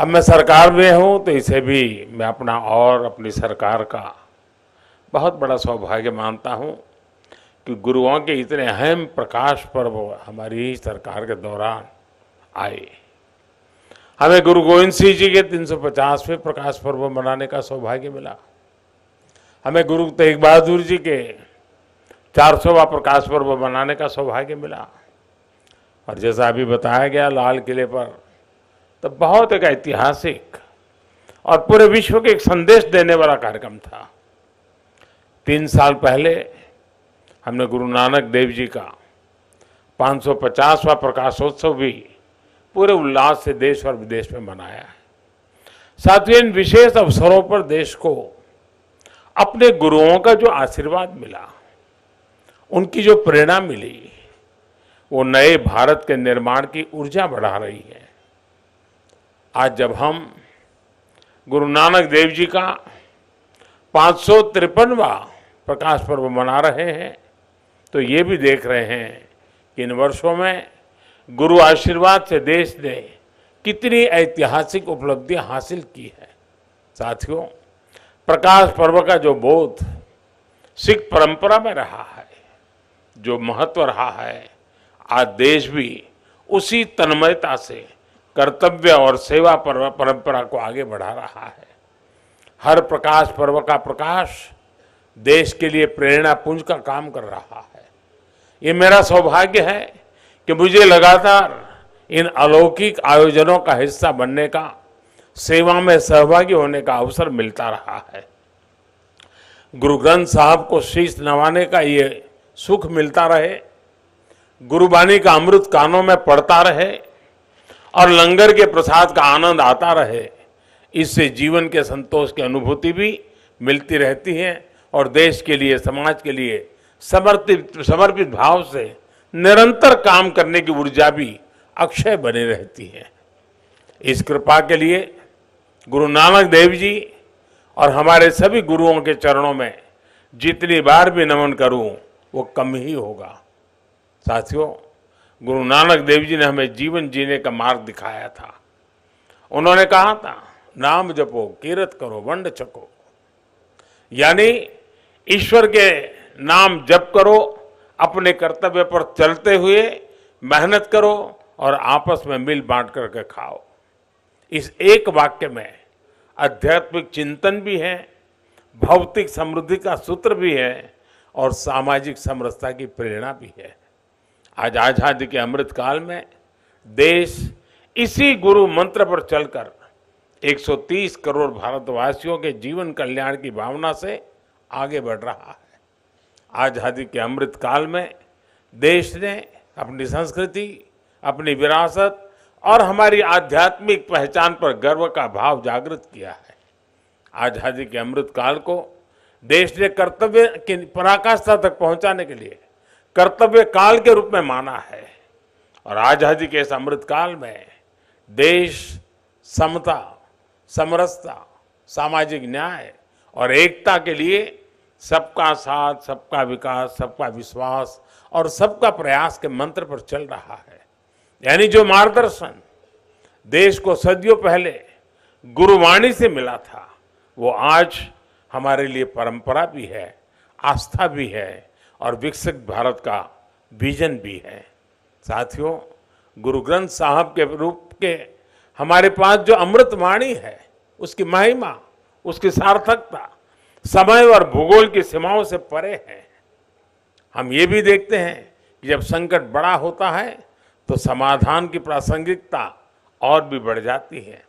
अब मैं सरकार में हूँ तो इसे भी मैं अपना और अपनी सरकार का बहुत बड़ा सौभाग्य मानता हूँ कि गुरुओं के इतने अहम प्रकाश पर्व हमारी सरकार के दौरान आए हमें गुरु गोविंद सिंह जी के 350वें प्रकाश पर्व मनाने का सौभाग्य मिला हमें गुरु तेग बहादुर जी के 400वां प्रकाश पर्व मनाने का सौभाग्य मिला और जैसा अभी बताया गया लाल किले पर तो बहुत एक ऐतिहासिक और पूरे विश्व के एक संदेश देने वाला कार्यक्रम था तीन साल पहले हमने गुरु नानक देव जी का 550वां प्रकाशोत्सव भी पूरे उल्लास से देश और विदेश में मनाया है साथ ही इन विशेष अवसरों पर देश को अपने गुरुओं का जो आशीर्वाद मिला उनकी जो प्रेरणा मिली वो नए भारत के निर्माण की ऊर्जा बढ़ा रही है आज जब हम गुरु नानक देव जी का पाँच सौ तिरपनवा प्रकाश पर्व मना रहे हैं तो ये भी देख रहे हैं कि इन वर्षों में गुरु आशीर्वाद से देश ने कितनी ऐतिहासिक उपलब्धियां हासिल की है साथियों प्रकाश पर्व का जो बोध सिख परंपरा में रहा है जो महत्व रहा है आज देश भी उसी तन्मयता से कर्तव्य और सेवा परंपरा को आगे बढ़ा रहा है हर प्रकाश पर्व का प्रकाश देश के लिए प्रेरणा पुंज का काम कर रहा है ये मेरा सौभाग्य है कि मुझे लगातार इन अलौकिक आयोजनों का हिस्सा बनने का सेवा में सहभागी होने का अवसर मिलता रहा है गुरु ग्रंथ साहब को शीश नवाने का ये सुख मिलता रहे गुरुबानी का अमृत कानों में पड़ता रहे और लंगर के प्रसाद का आनंद आता रहे इससे जीवन के संतोष की अनुभूति भी मिलती रहती है और देश के लिए समाज के लिए समर्पित समर्पित भाव से निरंतर काम करने की ऊर्जा भी अक्षय बनी रहती है इस कृपा के लिए गुरु नानक देव जी और हमारे सभी गुरुओं के चरणों में जितनी बार भी नमन करूं वो कम ही होगा साथियों गुरु नानक देव जी ने हमें जीवन जीने का मार्ग दिखाया था उन्होंने कहा था नाम जपो कीरत करो वंड छको यानी ईश्वर के नाम जप करो अपने कर्तव्य पर चलते हुए मेहनत करो और आपस में मिल बांट करके खाओ इस एक वाक्य में आध्यात्मिक चिंतन भी है भौतिक समृद्धि का सूत्र भी है और सामाजिक समरसता की प्रेरणा भी है आज आज़ादी के अमृत काल में देश इसी गुरु मंत्र पर चलकर 130 करोड़ भारतवासियों के जीवन कल्याण की भावना से आगे बढ़ रहा है आज़ादी के अमृत काल में देश ने अपनी संस्कृति अपनी विरासत और हमारी आध्यात्मिक पहचान पर गर्व का भाव जागृत किया है आज़ादी के अमृत काल को देश ने कर्तव्य की पराकाष्ठा तक पहुंचाने के लिए कर्तव्य काल के रूप में माना है और आज़ादी के इस अमृत काल में देश समता समरसता सामाजिक न्याय और एकता के लिए सबका साथ सबका विकास सबका विश्वास और सबका प्रयास के मंत्र पर चल रहा है यानी जो मार्गदर्शन देश को सदियों पहले गुरुवाणी से मिला था वो आज हमारे लिए परंपरा भी है आस्था भी है और विकसित भारत का विजन भी है साथियों गुरु ग्रंथ साहब के रूप के हमारे पास जो अमृतवाणी है उसकी महिमा उसकी सार्थकता समय और भूगोल की सीमाओं से परे है हम ये भी देखते हैं कि जब संकट बड़ा होता है तो समाधान की प्रासंगिकता और भी बढ़ जाती है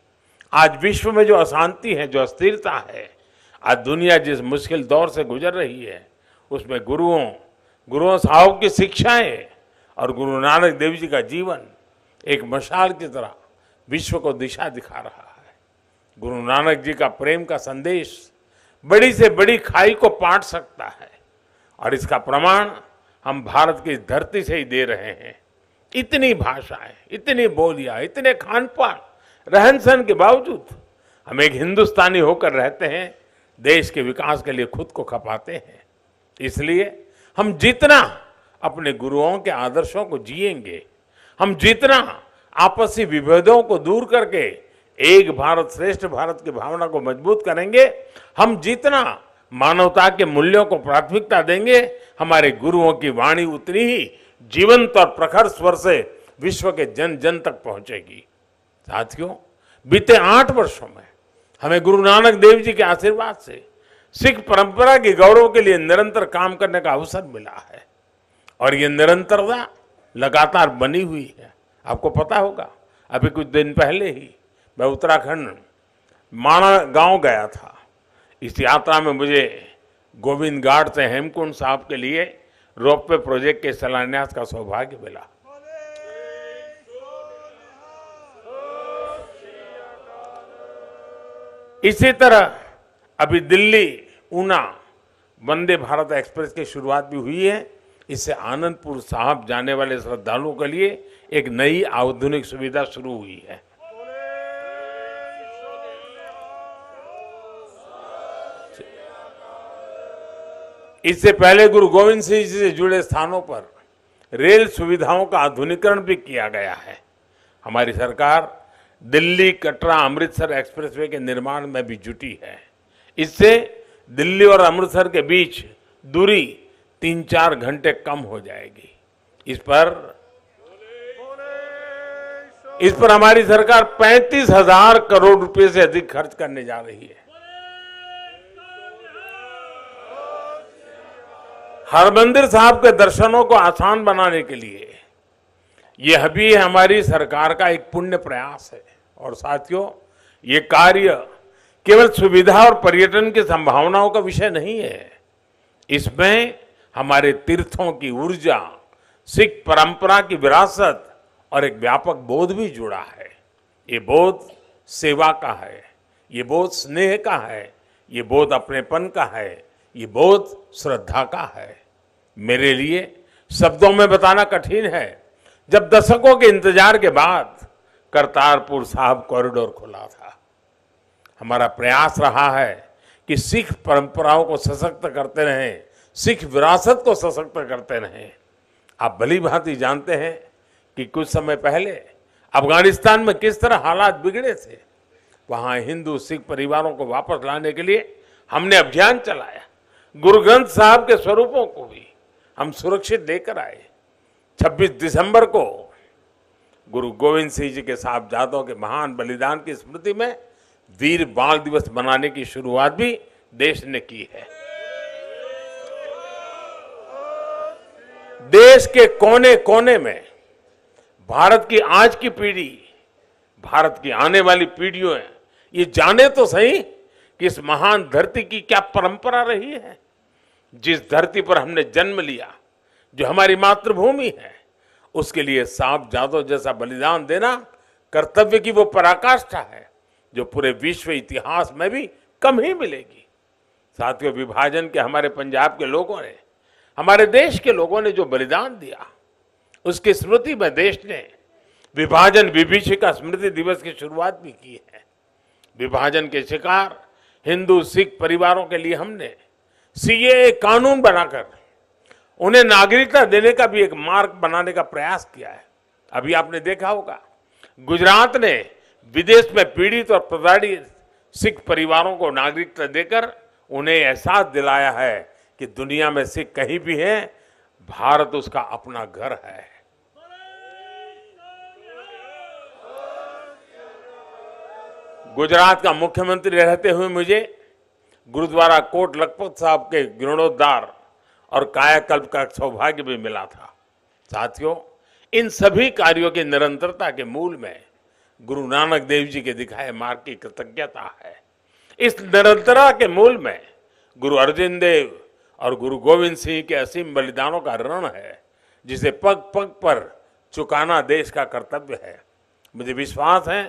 आज विश्व में जो अशांति है जो अस्थिरता है आज दुनिया जिस मुश्किल दौर से गुजर रही है उसमें गुरुओं गुरुओं साहब की शिक्षाएं और गुरु नानक देव जी का जीवन एक मशाल की तरह विश्व को दिशा दिखा रहा है गुरु नानक जी का प्रेम का संदेश बड़ी से बड़ी खाई को पाट सकता है और इसका प्रमाण हम भारत की धरती से ही दे रहे हैं इतनी भाषाएं इतनी बोलियां इतने खान पान रहन सहन के बावजूद हम एक हिंदुस्तानी होकर रहते हैं देश के विकास के लिए खुद को खपाते हैं इसलिए हम जितना अपने गुरुओं के आदर्शों को जिएंगे हम जितना आपसी विभेदों को दूर करके एक भारत श्रेष्ठ भारत की भावना को मजबूत करेंगे हम जितना मानवता के मूल्यों को प्राथमिकता देंगे हमारे गुरुओं की वाणी उतनी ही जीवंत और प्रखर स्वर से विश्व के जन जन तक पहुंचेगी साथियों बीते आठ वर्षों में हमें गुरु नानक देव जी के आशीर्वाद से सिख परंपरा के गौरव के लिए निरंतर काम करने का अवसर मिला है और ये निरंतरता लगातार बनी हुई है आपको पता होगा अभी कुछ दिन पहले ही मैं उत्तराखंड माणा गांव गया था इस यात्रा में मुझे गोविंद गार्ड से हेमकुंड साहब के लिए रोपवे प्रोजेक्ट के शिलान्यास का सौभाग्य मिला इसी तरह अभी दिल्ली ऊना वंदे भारत एक्सप्रेस की शुरुआत भी हुई है इससे आनंदपुर साहब जाने वाले श्रद्धालुओं के लिए एक नई आधुनिक सुविधा शुरू हुई है इससे पहले गुरु गोविंद सिंह जी से जुड़े स्थानों पर रेल सुविधाओं का आधुनिकरण भी किया गया है हमारी सरकार दिल्ली कटरा अमृतसर एक्सप्रेसवे के निर्माण में भी जुटी है इससे दिल्ली और अमृतसर के बीच दूरी तीन चार घंटे कम हो जाएगी इस पर इस पर हमारी सरकार पैंतीस हजार करोड़ रुपए से अधिक खर्च करने जा रही है हरमंदिर साहब के दर्शनों को आसान बनाने के लिए यह भी हमारी सरकार का एक पुण्य प्रयास है और साथियों ये कार्य केवल सुविधा और पर्यटन की संभावनाओं का विषय नहीं है इसमें हमारे तीर्थों की ऊर्जा सिख परंपरा की विरासत और एक व्यापक बोध भी जुड़ा है ये बोध सेवा का है ये बोध स्नेह का है ये बोध अपनेपन का है ये बोध श्रद्धा का है मेरे लिए शब्दों में बताना कठिन है जब दशकों के इंतजार के बाद करतारपुर साहब कॉरिडोर खुला था हमारा प्रयास रहा है कि सिख परंपराओं को सशक्त करते रहें सिख विरासत को सशक्त करते रहें आप भली भांति जानते हैं कि कुछ समय पहले अफगानिस्तान में किस तरह हालात बिगड़े थे वहां हिंदू सिख परिवारों को वापस लाने के लिए हमने अभियान चलाया गुरु ग्रंथ साहब के स्वरूपों को भी हम सुरक्षित लेकर आए 26 दिसंबर को गुरु गोविंद सिंह जी के साहबजादों के महान बलिदान की स्मृति में वीर बाल दिवस मनाने की शुरुआत भी देश ने की है देश के कोने कोने में भारत की आज की पीढ़ी भारत की आने वाली पीढ़ियों है ये जाने तो सही कि इस महान धरती की क्या परंपरा रही है जिस धरती पर हमने जन्म लिया जो हमारी मातृभूमि है उसके लिए सांप जादो जैसा बलिदान देना कर्तव्य की वो पराकाष्ठा है जो पूरे विश्व इतिहास में भी कम ही मिलेगी साथियों विभाजन के हमारे पंजाब के लोगों ने हमारे देश के लोगों ने जो बलिदान दिया उसकी स्मृति में देश ने विभाजन विभीषिका स्मृति दिवस की शुरुआत भी की है विभाजन के शिकार हिंदू सिख परिवारों के लिए हमने सीए कानून बनाकर उन्हें नागरिकता देने का भी एक मार्ग बनाने का प्रयास किया है अभी आपने देखा होगा गुजरात ने विदेश में पीड़ित और प्रताड़ित सिख परिवारों को नागरिकता देकर उन्हें एहसास दिलाया है कि दुनिया में सिख कहीं भी है भारत उसका अपना घर है गुजरात का मुख्यमंत्री रहते हुए मुझे गुरुद्वारा कोट लखपत साहब के जीर्णोद्धार और कायाकल्प का सौभाग्य भी मिला था साथियों इन सभी कार्यों की निरंतरता के मूल में गुरु नानक देव जी के दिखाए मार्ग की कृतज्ञता है इस निरंतरा के मूल में गुरु अर्जुन देव और गुरु गोविंद सिंह के असीम बलिदानों का ऋण है जिसे पग पग पर चुकाना देश का कर्तव्य है मुझे विश्वास है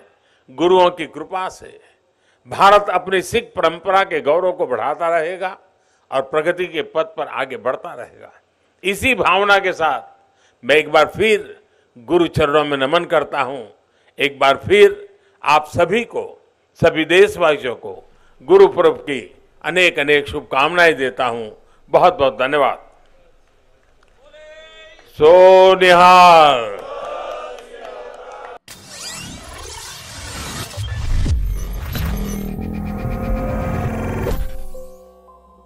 गुरुओं की कृपा से भारत अपनी सिख परंपरा के गौरव को बढ़ाता रहेगा और प्रगति के पथ पर आगे बढ़ता रहेगा इसी भावना के साथ मैं एक बार फिर गुरु चरणों में नमन करता हूँ एक बार फिर आप सभी को सभी देशवासियों को गुरु पर्व की अनेक अनेक शुभकामनाएं देता हूं बहुत बहुत धन्यवाद सो निहाल